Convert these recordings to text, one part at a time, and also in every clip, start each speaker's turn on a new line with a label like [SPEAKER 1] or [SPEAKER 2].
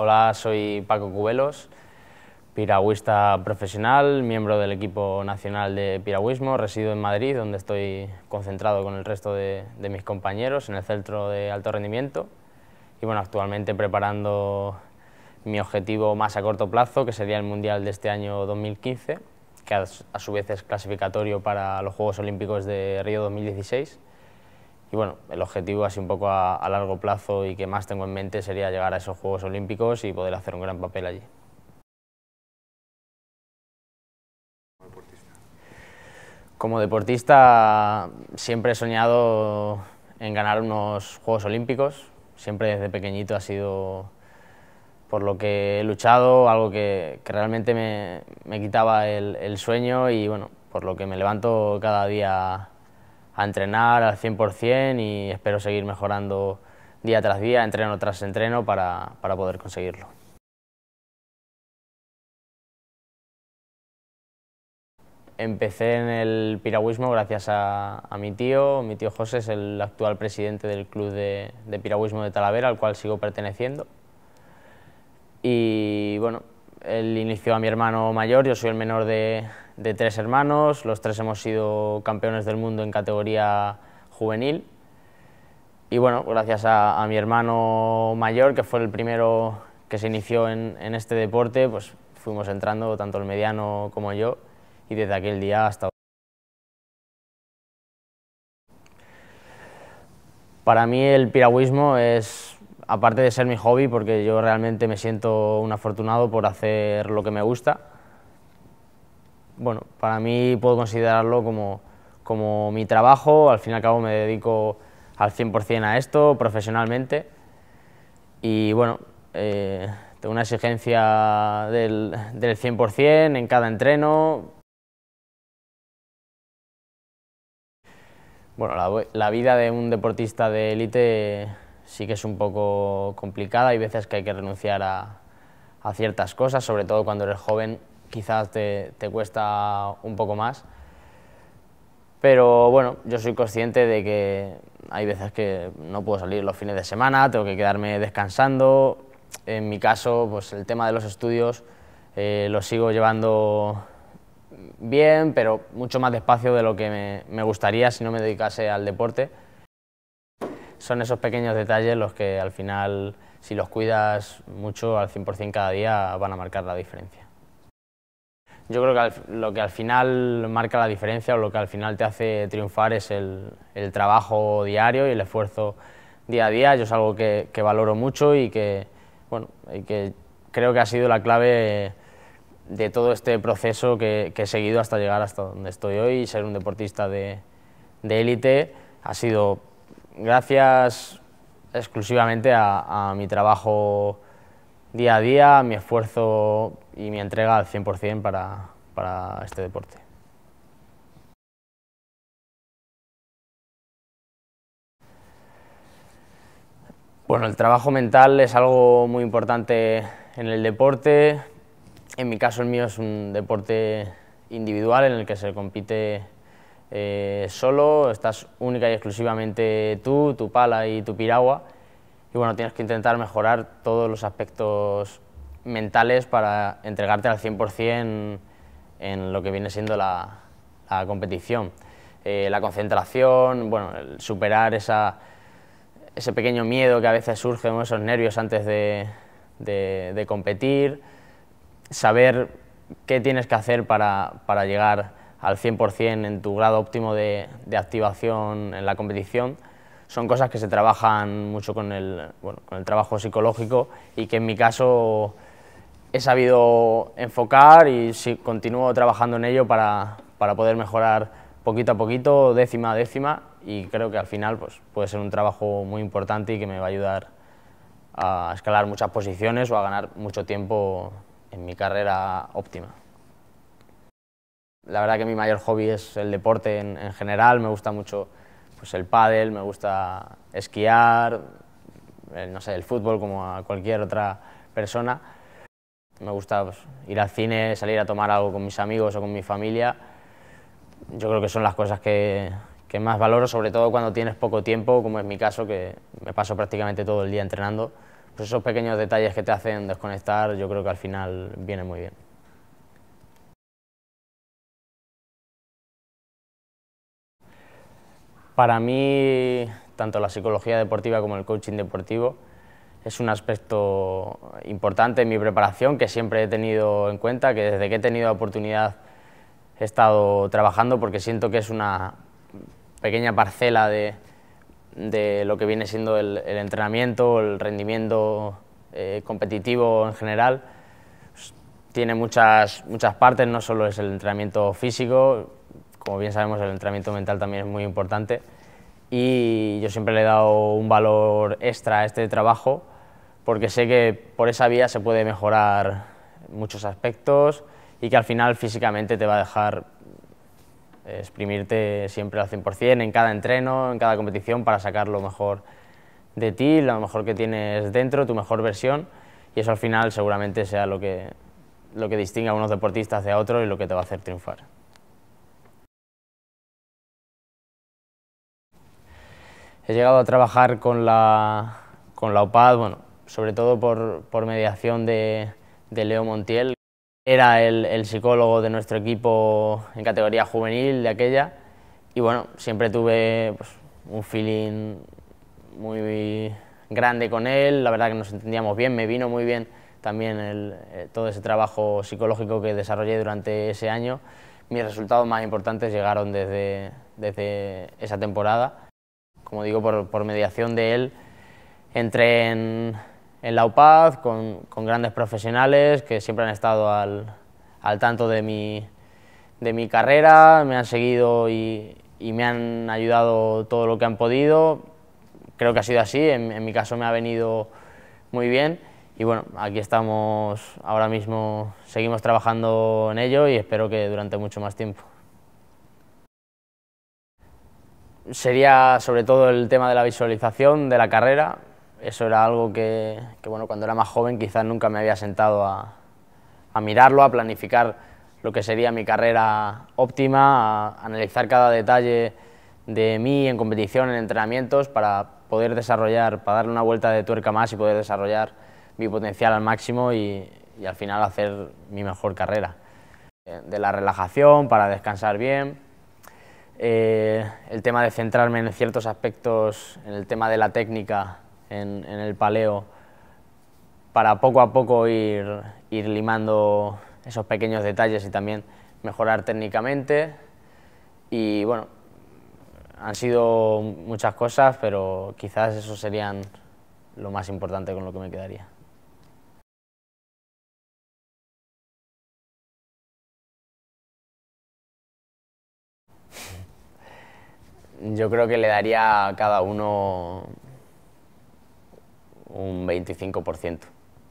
[SPEAKER 1] Hola, soy Paco Cubelos, piragüista profesional, miembro del equipo nacional de piragüismo, resido en Madrid, donde estoy concentrado con el resto de, mis compañeros en el centro de alto rendimiento. Y bueno, actualmente preparando mi objetivo más a corto plazo, que sería el Mundial de este año 2015, que a, a su vez es clasificatorio para los Juegos Olímpicos de Río 2016 y bueno, el objetivo así un poco a, largo plazo y que más tengo en mente sería llegar a esos Juegos Olímpicos y poder hacer un gran papel allí. Como deportista siempre he soñado en ganar unos Juegos Olímpicos, siempre desde pequeñito ha sido por lo que he luchado, algo que, realmente me, quitaba el, el, sueño y bueno, por lo que me levanto cada día entrenar al 100% y espero seguir mejorando día tras día, entreno tras entreno para, para poder conseguirlo. Empecé en el piragüismo gracias a, mi tío, mi tío José es el actual presidente del club de, de piragüismo de Talavera, al cual sigo perteneciendo. Y bueno, él inició a mi hermano mayor, yo soy el menor de, de tres hermanos, los tres hemos sido campeones del mundo en categoría juvenil. Y bueno, gracias a, mi hermano mayor, que fue el primero que se inició en, este deporte, pues fuimos entrando tanto el mediano como yo y desde aquel día hasta Para mí el piragüismo es, aparte de ser mi hobby, porque yo realmente me siento un afortunado por hacer lo que me gusta, bueno, para mí puedo considerarlo como, mi trabajo, al fin y al cabo me dedico al 100% a esto profesionalmente y bueno, eh, tengo una exigencia del, del 100% en cada entreno. Bueno, la, vida de un deportista de élite sí que es un poco complicada, hay veces que hay que renunciar a ciertas cosas, sobre todo cuando eres joven quizás te, cuesta un poco más. Pero bueno, yo soy consciente de que hay veces que no puedo salir los fines de semana, tengo que quedarme descansando. En mi caso, pues el tema de los estudios eh, lo sigo llevando bien, pero mucho más despacio de lo que me, me, gustaría si no me dedicase al deporte. Son esos pequeños detalles los que al final, si los cuidas mucho, al 100% cada día van a marcar la diferencia. Yo creo que lo que al final marca la diferencia o lo que al final te hace triunfar es el, trabajo diario y el esfuerzo día a día. Yo es algo que, valoro mucho y que, bueno, que creo que ha sido la clave de todo este proceso que, he seguido hasta llegar hasta donde estoy hoy y ser un deportista de élite ha sido gracias exclusivamente a, a mi trabajo día a día, a mi esfuerzo y mi entrega al 100% para, para este deporte. Bueno, el trabajo mental es algo muy importante en el deporte. En mi caso, el mío es un deporte individual en el que se compite eh, solo, estás única y exclusivamente tú, tu pala y tu piragua. Y bueno, tienes que intentar mejorar todos los aspectos mentales para entregarte al 100% en lo que viene siendo la, la competición. Eh, la concentración, bueno, superar esa, ese pequeño miedo que a veces surge, esos nervios antes de, de, competir, saber qué tienes que hacer para, llegar al 100% en tu grado óptimo de, activación en la competición, son cosas que se trabajan mucho con el, con el trabajo psicológico y que en mi caso he sabido enfocar y sí, continúo trabajando en ello para, para, poder mejorar poquito a poquito, décima a décima, y creo que al final pues, puede ser un trabajo muy importante y que me va a ayudar a escalar muchas posiciones o a ganar mucho tiempo en mi carrera óptima. La verdad que mi mayor hobby es el deporte en, general, me gusta mucho pues, el pádel, me gusta esquiar, eh, no sé, el fútbol como a cualquier otra persona, me gusta pues, ir al cine, salir a tomar algo con mis amigos o con mi familia. Yo creo que son las cosas que, que más valoro, sobre todo cuando tienes poco tiempo, como es mi caso, que me paso prácticamente todo el día entrenando. Pues esos pequeños detalles que te hacen desconectar, yo creo que al final viene muy bien. Para mí, tanto la psicología deportiva como el coaching deportivo es un aspecto importante en mi preparación que siempre he tenido en cuenta, que desde que he tenido oportunidad he estado trabajando porque siento que es una pequeña parcela de, lo que viene siendo el, entrenamiento, el rendimiento eh, competitivo en general. Pues, tiene muchas, muchas partes, no solo es el entrenamiento físico, como bien sabemos el entrenamiento mental también es muy importante y yo siempre le he dado un valor extra a este trabajo porque sé que por esa vía se puede mejorar muchos aspectos y que al final físicamente te va a dejar eh, exprimirte siempre al 100% en cada entreno, en cada competición para sacar lo mejor de ti, lo mejor que tienes dentro, tu mejor versión y eso al final seguramente sea lo que, lo que distingue a unos deportistas de otros y lo que te va a hacer triunfar. He llegado a trabajar con la, con la OPAD, bueno, sobre todo por, por mediación de, Leo Montiel. Era el, psicólogo de nuestro equipo en categoría juvenil de aquella y bueno, siempre tuve pues, un feeling muy grande con él, la verdad que nos entendíamos bien, me vino muy bien también eh, todo ese trabajo psicológico que desarrollé durante ese año. Mis resultados más importantes llegaron desde, desde esa temporada como digo, por, mediación de él, entré en, en la UPAD con, con, grandes profesionales que siempre han estado al, tanto de mi, de mi, carrera, me han seguido y, me han ayudado todo lo que han podido. Creo que ha sido así, en mi caso me ha venido muy bien y bueno, aquí estamos ahora mismo, seguimos trabajando en ello y espero que durante mucho más tiempo. sería sobre todo el tema de la visualización de la carrera. Eso era algo que, cuando era más joven quizás nunca me había sentado a, mirarlo, a planificar lo que sería mi carrera óptima, a analizar cada detalle de mí en competición, en entrenamientos, para poder desarrollar, para darle una vuelta de tuerca más y poder desarrollar mi potencial al máximo y al final hacer mi mejor carrera. Eh, de la relajación, para descansar bien, eh, el tema de centrarme en ciertos aspectos, en el tema de la técnica, en, el paleo, para poco a poco ir, ir limando esos pequeños detalles y también mejorar técnicamente. Y bueno, han sido muchas cosas, pero quizás eso serían lo más importante con lo que me quedaría. Yo creo que le daría a cada uno un 25%.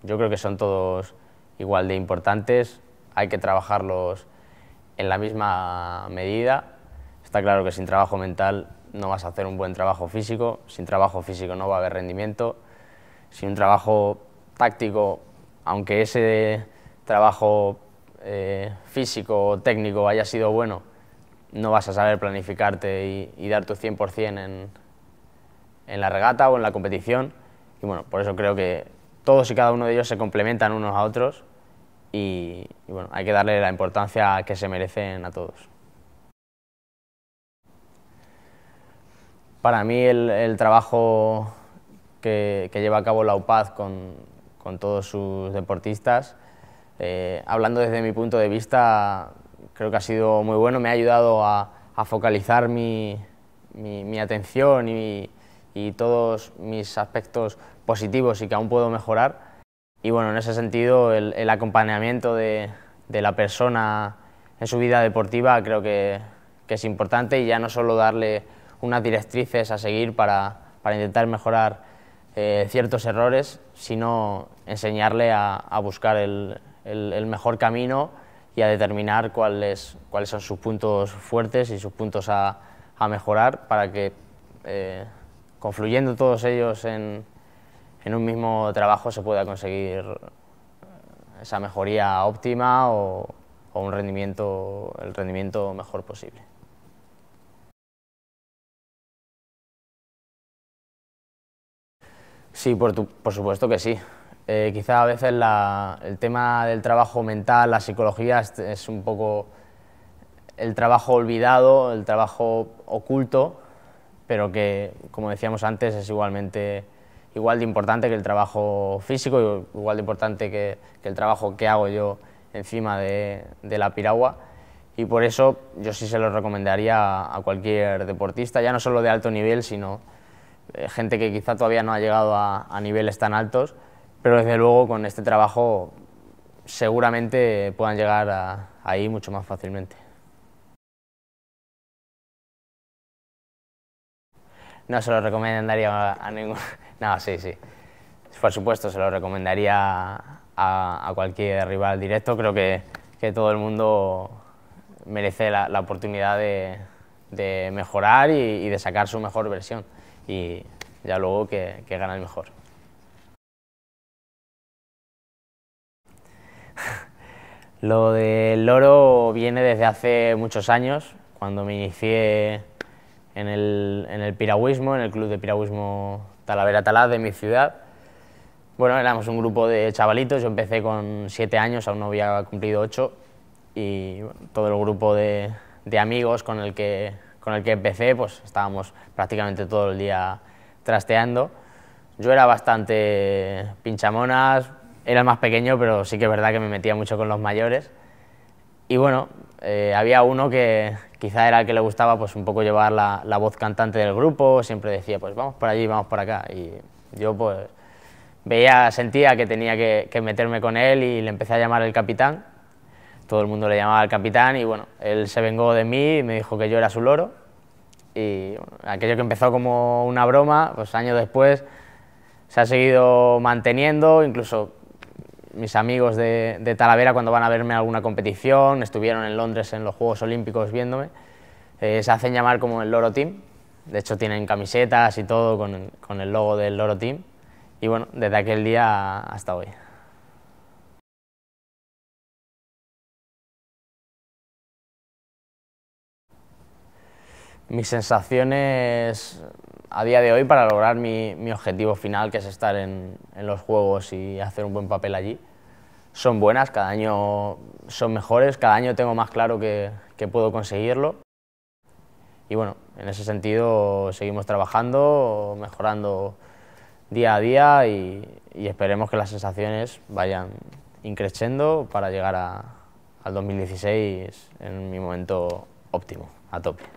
[SPEAKER 1] Yo creo que son todos igual de importantes, hay que trabajarlos en la misma medida. Está claro que sin trabajo mental no vas a hacer un buen trabajo físico, sin trabajo físico no va a haber rendimiento, sin un trabajo táctico, aunque ese trabajo eh, físico o técnico haya sido bueno, no vas a saber planificarte y, dar tu 100% en, en la regata o en la competición. Y bueno, por eso creo que todos y cada uno de ellos se complementan unos a otros y, bueno, hay que darle la importancia que se merecen a todos. Para mí el, trabajo que, lleva a cabo la UPAD con, todos sus deportistas, eh, hablando desde mi punto de vista, creo que ha sido muy bueno, me ha ayudado a, focalizar mi, mi, atención y, todos mis aspectos positivos y que aún puedo mejorar. Y bueno, en ese sentido, el, acompañamiento de, la persona en su vida deportiva creo que, es importante y ya no solo darle unas directrices a seguir para, intentar mejorar eh, ciertos errores, sino enseñarle a, buscar el mejor camino y a determinar cuáles, cuáles son sus puntos fuertes y sus puntos a, mejorar para que, eh, confluyendo todos ellos en, un mismo trabajo, se pueda conseguir esa mejoría óptima o, un rendimiento, el rendimiento mejor posible. Sí, por, por supuesto que sí. Eh, quizá a veces el tema del trabajo mental, la psicología es, un poco el trabajo olvidado, el trabajo oculto, pero que, como decíamos antes, es igualmente igual de importante que el trabajo físico, igual de importante que, el trabajo que hago yo encima de, la piragua. Y por eso yo sí se lo recomendaría a, cualquier deportista, ya no solo de alto nivel, sino eh, gente que quizá todavía no ha llegado a niveles tan altos, pero desde luego con este trabajo seguramente puedan llegar ahí mucho más fácilmente. No se lo recomendaría a ningún... No, sí, sí. Por supuesto, se lo recomendaría a, cualquier rival directo. Creo que, todo el mundo merece la, oportunidad de, mejorar y, de sacar su mejor versión. Y ya luego que, que gana el mejor. Lo del loro viene desde hace muchos años, cuando me inicié en el, piragüismo, en el club de piragüismo Talavera talad de mi ciudad. Bueno, éramos un grupo de chavalitos, yo empecé con siete años, aún no había cumplido ocho, y todo el grupo de, amigos con el, que, con el que empecé, pues estábamos prácticamente todo el día trasteando. Yo era bastante pinchamonas, era el más pequeño, pero sí que es verdad que me metía mucho con los mayores. Y bueno, eh, había uno que quizá era el que le gustaba pues un poco llevar la, voz cantante del grupo, siempre decía pues vamos por allí, vamos por acá. Y yo pues veía, sentía que tenía que, meterme con él y le empecé a llamar el capitán. Todo el mundo le llamaba el capitán y bueno, él se vengó de mí y me dijo que yo era su loro. Y aquello que empezó como una broma, pues años después se ha seguido manteniendo, incluso mis amigos de, Talavera cuando van a verme a alguna competición, estuvieron en Londres en los Juegos Olímpicos viéndome, eh, se hacen llamar como el Loro Team, de hecho tienen camisetas y todo con, el logo del Loro Team, y bueno, desde aquel día hasta hoy. mis sensaciones a día de hoy para lograr mi, objetivo final, que es estar en, los Juegos y hacer un buen papel allí son buenas, cada año son mejores, cada año tengo más claro que, puedo conseguirlo. Y bueno, en ese sentido seguimos trabajando, mejorando día a día y, esperemos que las sensaciones vayan increciendo para llegar a, al 2016 en mi momento óptimo, a tope.